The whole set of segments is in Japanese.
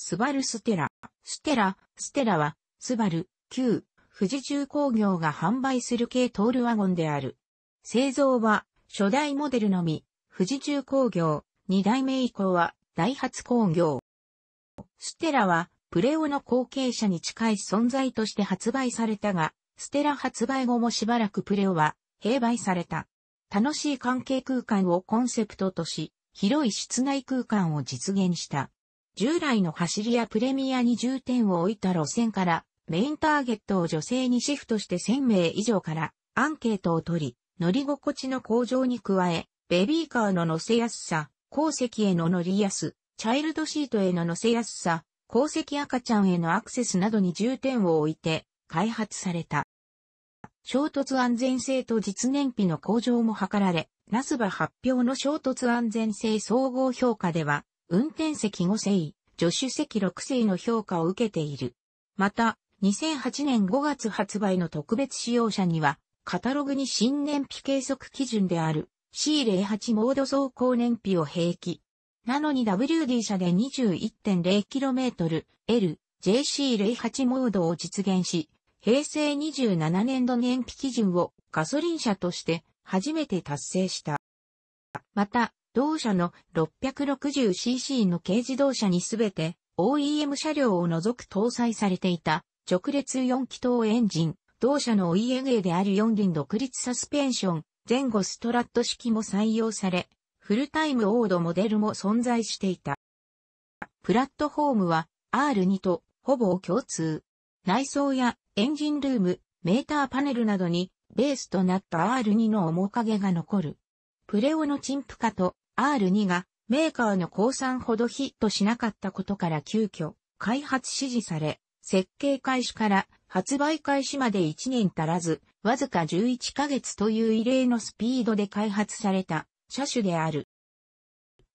スバルステラ。ステラ、ステラは、スバル、旧、富士重工業が販売する軽トールワゴンである。製造は、初代モデルのみ、富士重工業、二代目以降は、ダイハツ工業。ステラは、プレオの後継者に近い存在として発売されたが、ステラ発売後もしばらくプレオは、併売された。楽しい関係空間をコンセプトとし、広い室内空間を実現した。従来の走りやプレミアに重点を置いた路線から、メインターゲットを女性にシフトして1000名以上からアンケートを取り、乗り心地の向上に加え、ベビーカーの乗せやすさ、後席への乗りやす、チャイルドシートへの乗せやすさ、後席赤ちゃんへのアクセスなどに重点を置いて開発された。衝突安全性と実燃費の向上も図られ、ナスバ発表の衝突安全性総合評価では、運転席5世、助手席6世の評価を受けている。また、2008年5月発売の特別使用車には、カタログに新燃費計測基準である C08 モード走行燃費を併記。なのに WD 車で 21.0km、L、JC08 モードを実現し、平成27年度燃費基準をガソリン車として初めて達成した。また、同社の 660cc の軽自動車にすべて OEM 車両を除く搭載されていた直列4気筒エンジン、同社の o e m a である4輪独立サスペンション、前後ストラット式も採用され、フルタイムオードモデルも存在していた。プラットフォームは R2 とほぼ共通。内装やエンジンルーム、メーターパネルなどにベースとなった R2 の面影が残る。プレオの陳腐化と R2 がメーカーの降参ほどヒットしなかったことから急遽開発指示され、設計開始から発売開始まで1年足らず、わずか11ヶ月という異例のスピードで開発された車種である。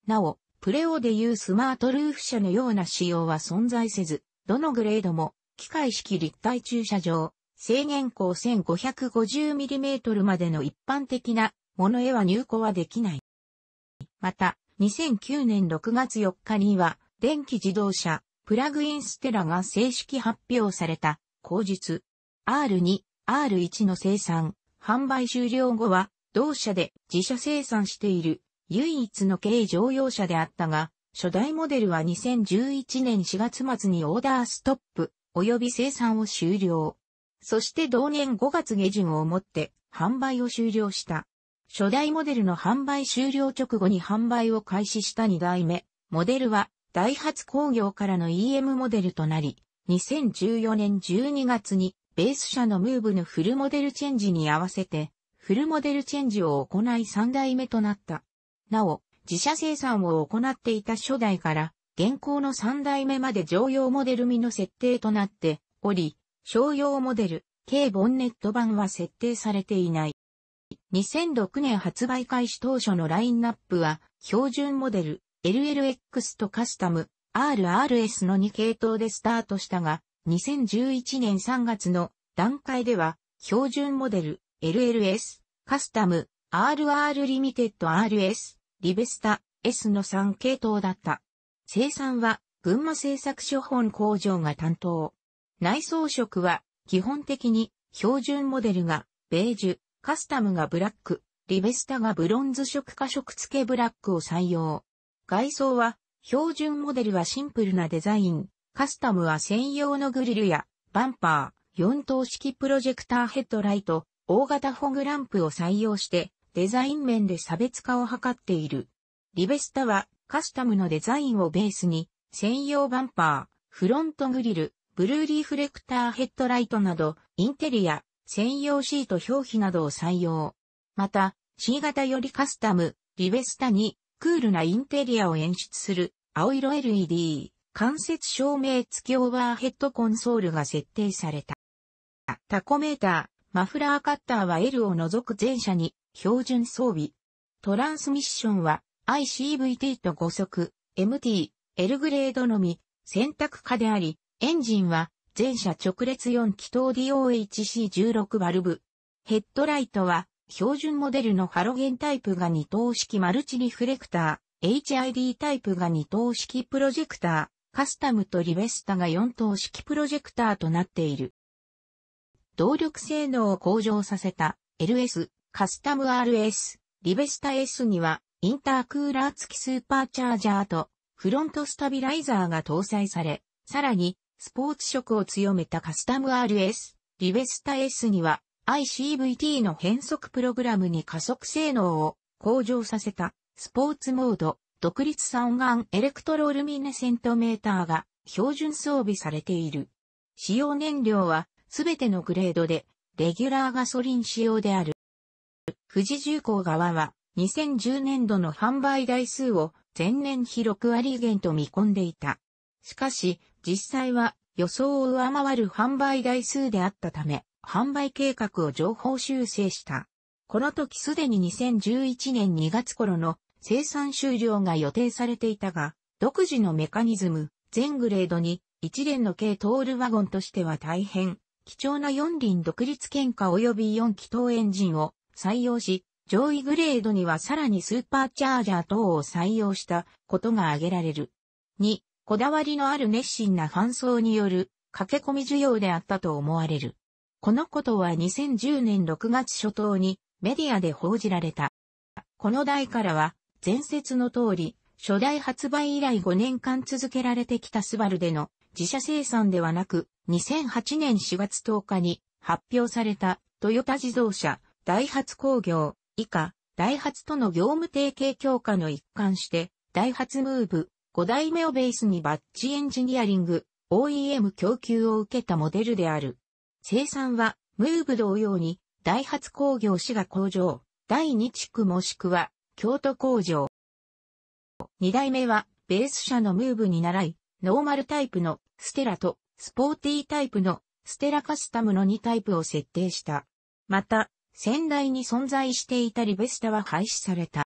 なお、プレオでいうスマートルーフ車のような仕様は存在せず、どのグレードも機械式立体駐車場、制限高 1550mm までの一般的なものへは入庫はできない。また、2009年6月4日には、電気自動車、プラグインステラが正式発表された、後日、R2、R1 の生産、販売終了後は、同社で自社生産している唯一の軽乗用車であったが、初代モデルは2011年4月末にオーダーストップ、及び生産を終了。そして同年5月下旬をもって販売を終了した。初代モデルの販売終了直後に販売を開始した2代目、モデルは、ダイハツ工業からの EM モデルとなり、2014年12月に、ベース車のムーブのフルモデルチェンジに合わせて、フルモデルチェンジを行い3代目となった。なお、自社生産を行っていた初代から、現行の3代目まで常用モデル未の設定となっており、商用モデル、K ボンネット版は設定されていない。2006年発売開始当初のラインナップは、標準モデル、LLX とカスタム、RRS の2系統でスタートしたが、2011年3月の段階では、標準モデル、LLS、カスタム、RR リミテッド RS、リベスタ、S の3系統だった。生産は、群馬製作所本工場が担当。内装色は、基本的に、標準モデルが、ベージュ、カスタムがブラック、リベスタがブロンズ色化色付けブラックを採用。外装は、標準モデルはシンプルなデザイン、カスタムは専用のグリルや、バンパー、4等式プロジェクターヘッドライト、大型フォグランプを採用して、デザイン面で差別化を図っている。リベスタは、カスタムのデザインをベースに、専用バンパー、フロントグリル、ブルーリーフレクターヘッドライトなど、インテリア、専用シート表皮などを採用。また、C 型よりカスタム、リベスタに、クールなインテリアを演出する、青色 LED、間接照明付きオーバーヘッドコンソールが設定された。タコメーター、マフラーカッターは L を除く全車に、標準装備。トランスミッションは、ICVT と5速、MT、L グレードのみ、選択可であり、エンジンは、全車直列4気筒 DOHC16 バルブ。ヘッドライトは、標準モデルのハロゲンタイプが2等式マルチリフレクター、HID タイプが2等式プロジェクター、カスタムとリベスタが4等式プロジェクターとなっている。動力性能を向上させた LS、カスタム RS、リベスタ S には、インタークーラー付きスーパーチャージャーと、フロントスタビライザーが搭載され、さらに、スポーツ色を強めたカスタム RS、リベスタ S には ICVT の変速プログラムに加速性能を向上させたスポーツモード独立三眼エレクトロルミネセントメーターが標準装備されている。使用燃料はすべてのグレードでレギュラーガソリン仕様である。富士重工側は2010年度の販売台数を前年比6割減と見込んでいた。しかし、実際は予想を上回る販売台数であったため、販売計画を情報修正した。この時すでに2011年2月頃の生産終了が予定されていたが、独自のメカニズム、全グレードに一連の軽トールワゴンとしては大変、貴重な四輪独立喧嘩及び四気筒エンジンを採用し、上位グレードにはさらにスーパーチャージャー等を採用したことが挙げられる。2、こだわりのある熱心なファン層による駆け込み需要であったと思われる。このことは2010年6月初頭にメディアで報じられた。この代からは前説の通り、初代発売以来5年間続けられてきたスバルでの自社生産ではなく、2008年4月10日に発表されたトヨタ自動車、ダイハツ工業、以下、ダイハツとの業務提携強化の一環して、ダイハツムーブ、5代目をベースにバッチエンジニアリング、OEM 供給を受けたモデルである。生産は、ムーブ同様に、ダイハツ工業滋賀工場、第2地区もしくは、京都工場。2代目は、ベース車のムーブに習い、ノーマルタイプのステラと、スポーティータイプのステラカスタムの2タイプを設定した。また、先代に存在していたリベスタは廃止された。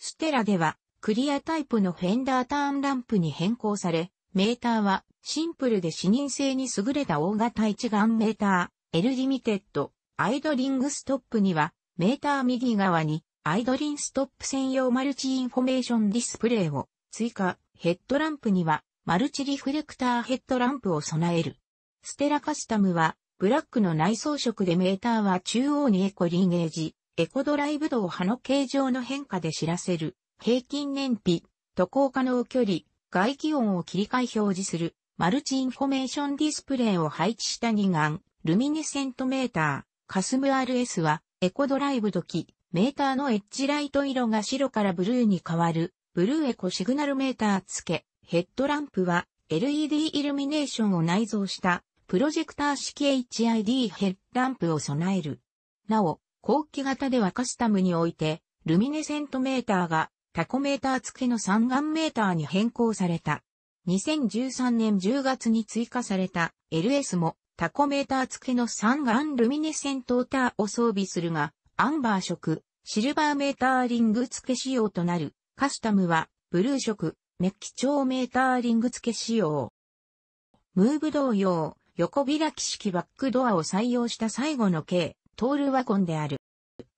ステラでは、クリアタイプのフェンダーターンランプに変更され、メーターはシンプルで視認性に優れた大型一眼メーター、L リミテッド、アイドリングストップには、メーター右側に、アイドリンストップ専用マルチインフォメーションディスプレイを追加、ヘッドランプには、マルチリフレクターヘッドランプを備える。ステラカスタムは、ブラックの内装色でメーターは中央にエコリンゲージ、エコドライブ度を葉の形状の変化で知らせる。平均燃費、渡航可能距離、外気温を切り替え表示する、マルチインフォメーションディスプレイを配置した2眼、ルミネセントメーター、カスム RS は、エコドライブ時、メーターのエッジライト色が白からブルーに変わる、ブルーエコシグナルメーター付け、ヘッドランプは、LED イルミネーションを内蔵した、プロジェクター式 HID ヘッドランプを備える。なお、後期型ではカスタムにおいて、ルミネセントメーターがタコメーター付きの三眼メーターに変更された。2013年10月に追加された LS もタコメーター付きの三眼ルミネセントーターを装備するが、アンバー色、シルバーメーターリング付け仕様となる、カスタムは、ブルー色、メッキ調メーターリング付け仕様。ムーブ同様、横開き式バックドアを採用した最後の系、トールワゴンである。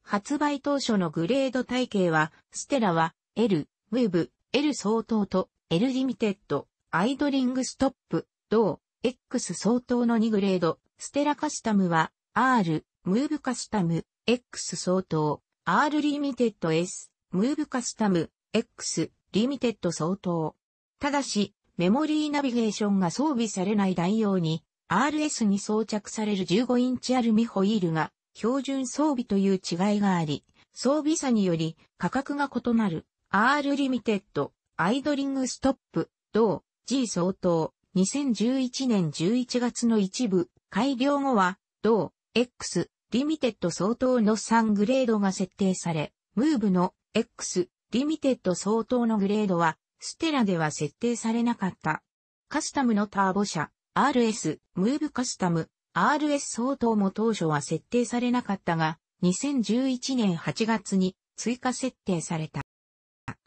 発売当初のグレード体系は、ステラは L、ムーブ、L 相当と L リミテッド、アイドリングストップ、同、X 相当の2グレード、ステラカスタムは R、ムーブカスタム、X 相当、R リミテッド S、ムーブカスタム、X、リミテッド相当。ただし、メモリーナビゲーションが装備されない代用に、RS に装着される15インチアルミホイールが標準装備という違いがあり、装備差により価格が異なる。R リミテッド、アイドリングストップ、同 G 相当、2011年11月の一部、改良後は、同 X、リミテッド相当の3グレードが設定され、ムーブの X、リミテッド相当のグレードは、ステラでは設定されなかった。カスタムのターボ車、RS、ムーブカスタム、RS 相当も当初は設定されなかったが、2011年8月に追加設定された。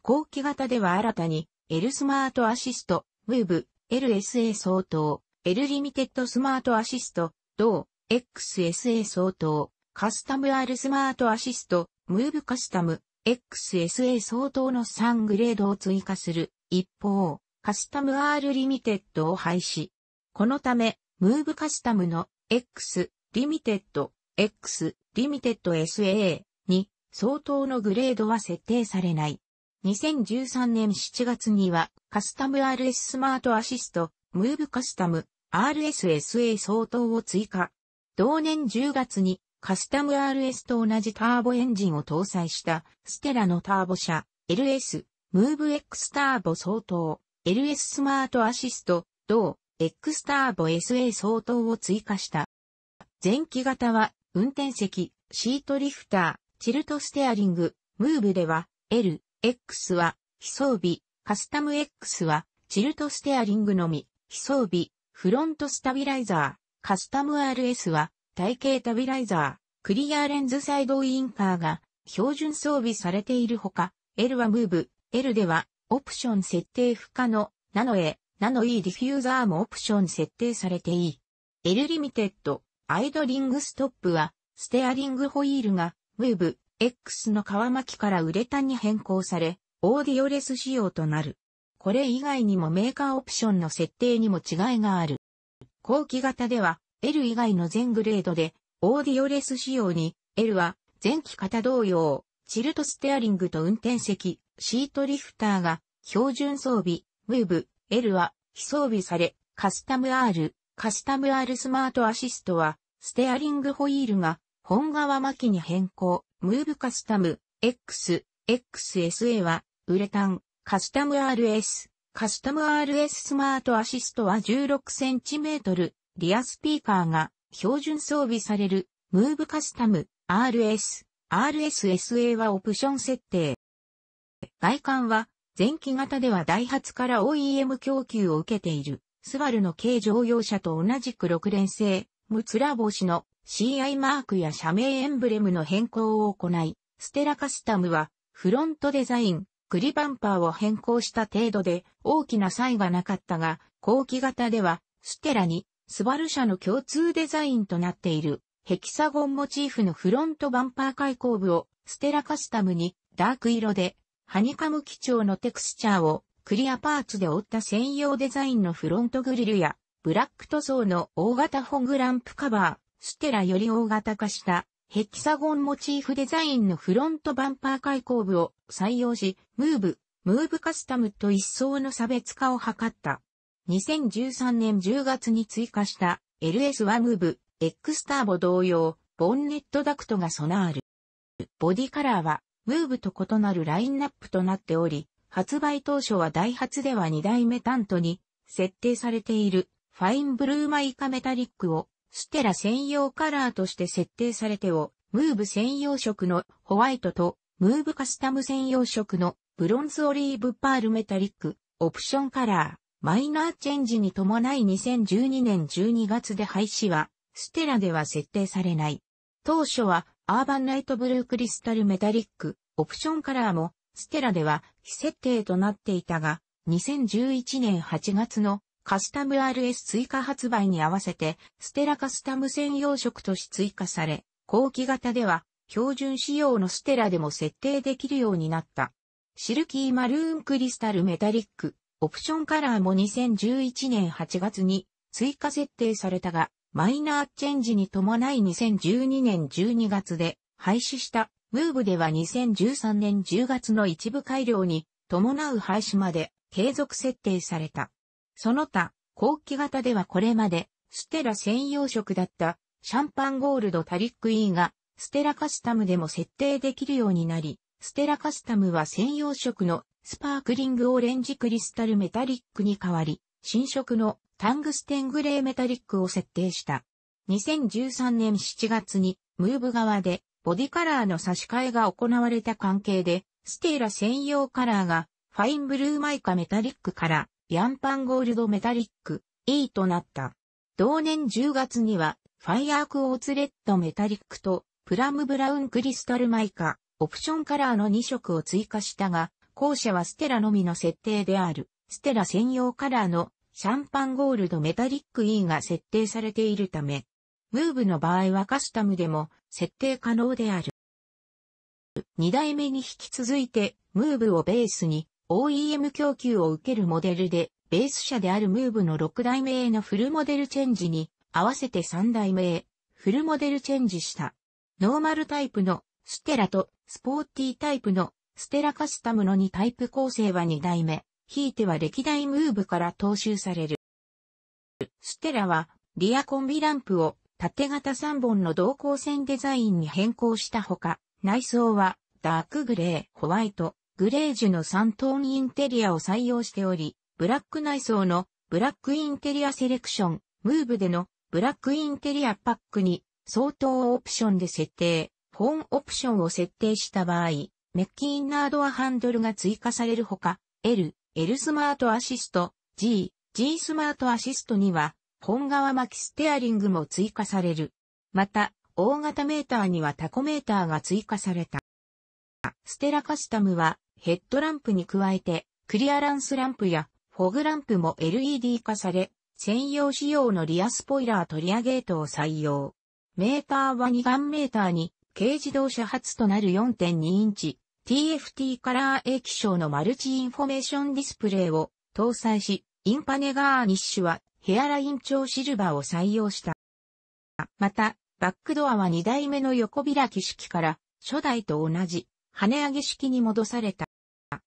後期型では新たに、L スマートアシスト、ムーブ、LSA 相当、L リミテッドスマートアシスト、同、XSA 相当、カスタム R スマートアシスト、ムーブカスタム、XSA 相当の3グレードを追加する。一方、カスタム R リミテッドを廃止。このため、ムーブカスタムの X リミテッド、X リミテッド SA に相当のグレードは設定されない。2013年7月には、カスタム RS スマートアシスト、ムーブカスタム、RSSA 相当を追加。同年10月に、カスタム RS と同じターボエンジンを搭載した、ステラのターボ車、LS、ムーブ X ターボ相当、LS スマートアシスト、同、X ターボ SA 相当を追加した。前期型は、運転席、シートリフター、チルトステアリング、ムーブでは、L、X は非装備、カスタム X はチルトステアリングのみ、非装備、フロントスタビライザー、カスタム RS は体型タビライザー、クリアレンズサイドインカーが標準装備されているほか、L はムーブ、L ではオプション設定不可のナノ A、ナノ E ディフューザーもオプション設定されていい。L リミテッド、アイドリングストップはステアリングホイールがムーブ、X の皮巻きからウレタンに変更され、オーディオレス仕様となる。これ以外にもメーカーオプションの設定にも違いがある。後期型では L 以外の全グレードで、オーディオレス仕様に、L は前期型同様、チルトステアリングと運転席、シートリフターが標準装備、ムーブ、L は非装備され、カスタム R、カスタム R スマートアシストは、ステアリングホイールが本側巻きに変更。ムーブカスタム X、XSA は、ウレタン、カスタム RS、カスタム RS スマートアシストは 16cm、リアスピーカーが標準装備される、ムーブカスタム RS、RSSA はオプション設定。外観は、前期型ではダイハツから OEM 供給を受けている、スバルの軽乗用車と同じく6連製、ムツラ星の CI マークや社名エンブレムの変更を行い、ステラカスタムはフロントデザイン、栗バンパーを変更した程度で大きな差異がなかったが、後期型ではステラにスバル社の共通デザインとなっているヘキサゴンモチーフのフロントバンパー開口部をステラカスタムにダーク色でハニカム基調のテクスチャーをクリアパーツで折った専用デザインのフロントグリルやブラック塗装の大型ホングランプカバー、ステラより大型化したヘキサゴンモチーフデザインのフロントバンパー開口部を採用し、ムーブ、ムーブカスタムと一層の差別化を図った。2013年10月に追加した LS 1ムーブ、X ターボ同様、ボンネットダクトが備わる。ボディカラーは、ムーブと異なるラインナップとなっており、発売当初はダイハツでは2代目タントに設定されているファインブルーマイカメタリックをステラ専用カラーとして設定されてを、ムーブ専用色のホワイトと、ムーブカスタム専用色のブロンズオリーブパールメタリック、オプションカラー、マイナーチェンジに伴い2012年12月で廃止は、ステラでは設定されない。当初は、アーバンライトブルークリスタルメタリック、オプションカラーも、ステラでは非設定となっていたが、2011年8月のカスタム RS 追加発売に合わせて、ステラカスタム専用色として追加され、後期型では、標準仕様のステラでも設定できるようになった。シルキーマルーンクリスタルメタリック、オプションカラーも2011年8月に追加設定されたが、マイナーチェンジに伴い2012年12月で廃止したムーブでは2013年10月の一部改良に伴う廃止まで継続設定された。その他、後期型ではこれまで、ステラ専用色だったシャンパンゴールドタリック E が、ステラカスタムでも設定できるようになり、ステラカスタムは専用色のスパークリングオレンジクリスタルメタリックに変わり、新色のタングステングレーメタリックを設定した。2013年7月に、ムーブ側で、ボディカラーの差し替えが行われた関係で、ステーラ専用カラーが、ファインブルーマイカメタリックから、ヤンパンゴールドメタリック E となった。同年10月には、ファイアークオーツレッドメタリックと、プラムブラウンクリスタルマイカ、オプションカラーの2色を追加したが、後者はステラのみの設定である、ステラ専用カラーのシャンパンゴールドメタリック E が設定されているため、ムーブの場合はカスタムでも設定可能である。2代目に引き続いて、ムーブをベースに OEM 供給を受けるモデルで、ベース車であるムーブの6代目へのフルモデルチェンジに、合わせて3代目へ、フルモデルチェンジした。ノーマルタイプのステラとスポーティータイプのステラカスタムの2タイプ構成は2代目、ひいては歴代ムーブから踏襲される。ステラはリアコンビランプを縦型3本の同光線デザインに変更したほか、内装はダークグレー、ホワイト、グレージュの3トーンインテリアを採用しており、ブラック内装のブラックインテリアセレクション、ムーブでのブラックインテリアパックに相当オプションで設定、ホーンオプションを設定した場合、メッキインナードアハンドルが追加されるほか、L、L スマートアシスト、G、G スマートアシストには、本側巻きステアリングも追加される。また、大型メーターにはタコメーターが追加された。ステラカスタムは、ヘッドランプに加えて、クリアランスランプやフォグランプも LED 化され、専用仕様のリアスポイラー取リアゲートを採用。メーターは2眼メーターに、軽自動車初となる4.2インチ TFT カラー液晶のマルチインフォメーションディスプレイを搭載し、インパネガーニッシュはヘアライン調シルバーを採用した。また、バックドアは2台目の横開き式から初代と同じ跳ね上げ式に戻された。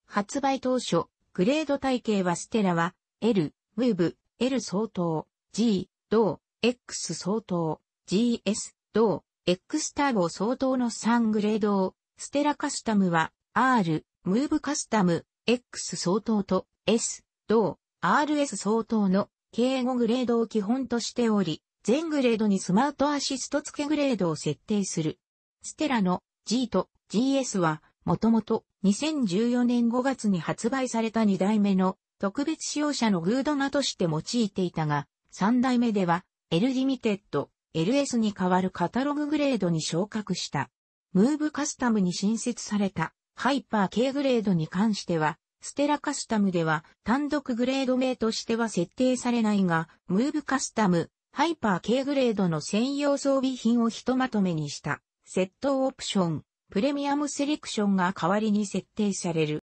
発売当初、グレード体系はステラは、L、ムーブ、L 相当、G、同、X 相当、GS、同、X ターボ相当の3グレードを、ステラカスタムは、R、ムーブカスタム、X 相当と、S、同、RS 相当の、敬5グレードを基本としており、全グレードにスマートアシスト付けグレードを設定する。ステラの G と GS はもともと2014年5月に発売された2代目の特別使用者のグードナとして用いていたが、3代目では L リミテッド LS に代わるカタロググレードに昇格した。ムーブカスタムに新設されたハイパー K グレードに関しては、ステラカスタムでは単独グレード名としては設定されないが、ムーブカスタム、ハイパー K グレードの専用装備品をひとまとめにした、セットオプション、プレミアムセレクションが代わりに設定される。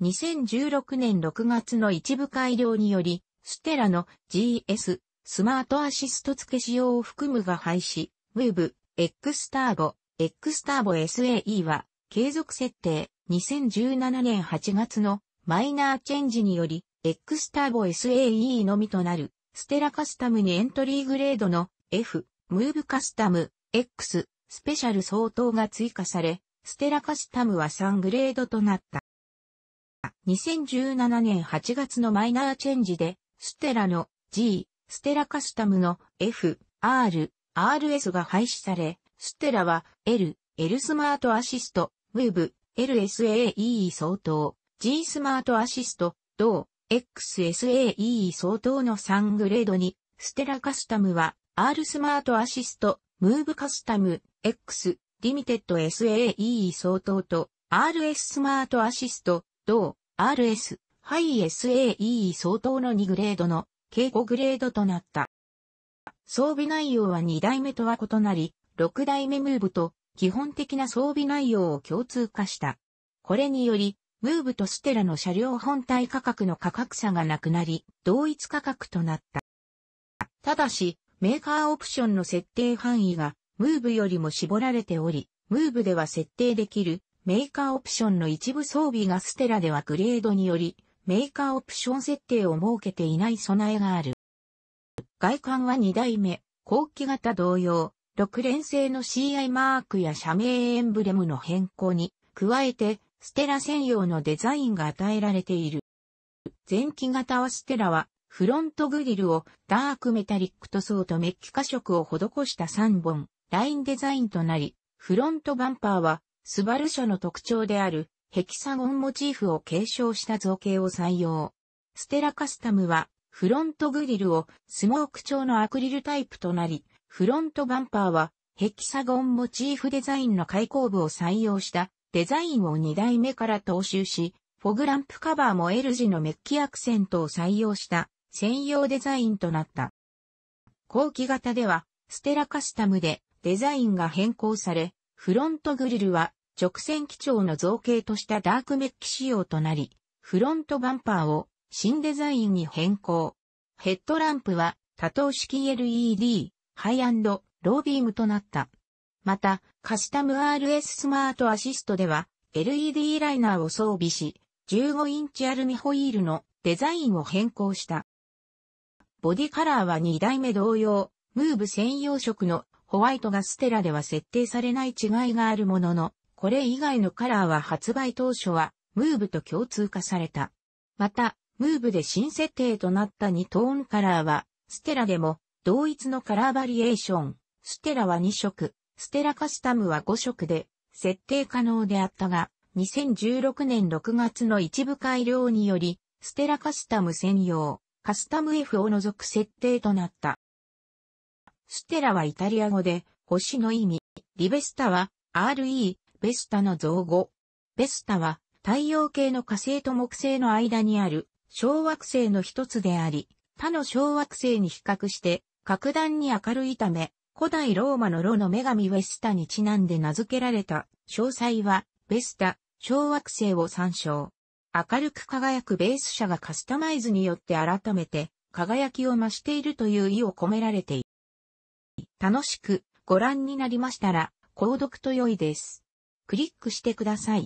2016年6月の一部改良により、ステラの GS スマートアシスト付け仕様を含むが廃止、Move、X ターボ、X ターボ SAE は継続設定2017年8月のマイナーチェンジにより X ターボ SAE のみとなるステラカスタムにエントリーグレードの F、Move カスタム、X、スペシャル相当が追加され、ステラカスタムは3グレードとなった。2017年8月のマイナーチェンジで、ステラの G、ステラカスタムの F、R、RS が廃止され、ステラは L、L スマートアシスト、ムーブ、LSAE 相当、G スマートアシスト、同、XSAE 相当の3グレードに、ステラカスタムは R スマートアシスト、ムーブカスタム X リミテッド SAE 相当と RS スマートアシスト同 RS ハイ SAE 相当の2グレードの計5グレードとなった。装備内容は2代目とは異なり、6代目ムーブと基本的な装備内容を共通化した。これにより、ムーブとステラの車両本体価格の価格差がなくなり、同一価格となった。ただし、メーカーオプションの設定範囲が、ムーブよりも絞られており、ムーブでは設定できるメーカーオプションの一部装備がステラではグレードにより、メーカーオプション設定を設けていない備えがある。外観は2代目、後期型同様、6連製の CI マークや社名エンブレムの変更に、加えて、ステラ専用のデザインが与えられている。前期型はステラはフロントグリルをダークメタリック塗装とメッキ化色を施した3本、ラインデザインとなり、フロントバンパーは、スバル車の特徴である、ヘキサゴンモチーフを継承した造形を採用。ステラカスタムは、フロントグリルをスモーク調のアクリルタイプとなり、フロントバンパーはヘキサゴンモチーフデザインの開口部を採用したデザインを2代目から踏襲し、フォグランプカバーも L 字のメッキアクセントを採用した専用デザインとなった。後期型では、ステラカスタムでデザインが変更され、フロントグリルは直線基調の造形としたダークメッキ仕様となり、フロントバンパーを新デザインに変更。ヘッドランプは多頭式 LED、ハイロービームとなった。また、カスタム RS スマートアシストでは LED ライナーを装備し、15インチアルミホイールのデザインを変更した。ボディカラーは2代目同様、ムーブ専用色のホワイトがステラでは設定されない違いがあるものの、これ以外のカラーは発売当初は、ムーブと共通化された。また、ムーブで新設定となった2トーンカラーは、ステラでも同一のカラーバリエーション、ステラは2色、ステラカスタムは5色で設定可能であったが、2016年6月の一部改良により、ステラカスタム専用、カスタム F を除く設定となった。ステラはイタリア語で、星の意味。リベスタは、RE、ベスタの造語。ベスタは、太陽系の火星と木星の間にある、小惑星の一つであり、他の小惑星に比較して、格段に明るいため、古代ローマのロの女神ウェスタにちなんで名付けられた、詳細は、ベスタ、小惑星を参照。明るく輝くベース車がカスタマイズによって改めて輝きを増しているという意を込められている。楽しくご覧になりましたら、購読と良いです。クリックしてください。